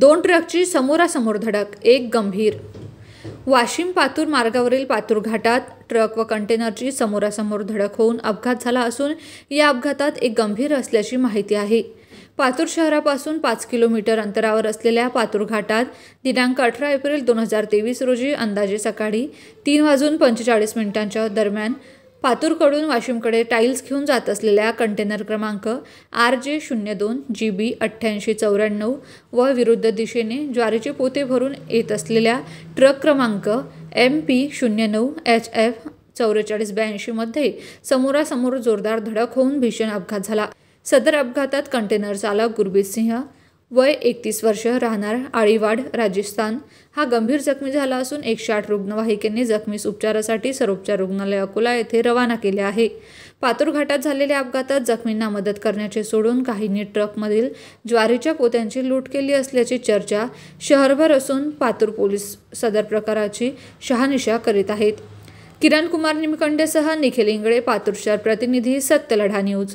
दोन ट्रकची समोरासमोर धडक एक गंभीर वाशिम पातूर मार्गावरील पातूर घाटात ट्रक व कंटेनरची समोरासमोर धडक होऊन अपघात झाला असून या अपघातात एक गंभीर असल्याची माहिती आहे पातूर शहरापासून पाच किलोमीटर अंतरावर असलेल्या पातूर घाटात दिनांक अठरा एप्रिल दोन हजार तेवीस रोजी अंदाजे सकाळी तीन वाजून पंचेचाळीस मिनिटांच्या दरम्यान पातूरकडून वाशिमकडे टाईल्स घेऊन जात असलेल्या कंटेनर क्रमांक आर जे शून्य दोन जी बी अठ्ठ्याऐंशी चौऱ्याण्णव व विरुद्ध दिशेने ज्वारीचे पोते भरून येत असलेल्या ट्रक क्रमांक एम पी शून्य नऊ एच एफ चौवेचाळीस ब्याऐंशीमध्ये समोरासमोर जोरदार धडक होऊन भीषण अपघात झाला सदर अपघातात कंटेनर चालक गुरबीर सिंह वय एकतीस वर्ष राहणार आळीवाड राजस्थान हा गंभीर जखमी झाला असून एकशे आठ रुग्णवाहिकेने जखमीस उपचारासाठी सरोपचार रुग्णालय अकोला येथे रवाना केले आहे पातूर घाटात झालेल्या अपघातात जखमींना मदत करण्याचे सोडून काहींनी ट्रकमधील ज्वारीच्या पोत्यांची लूट केली असल्याची चर्चा शहरभर असून पातूर पोलीस सदर प्रकाराची शहानिशा करीत आहेत किरण कुमार निमकंडेसह निखिल इंगळे पातूरच्या प्रतिनिधी सत्य लढा न्यूज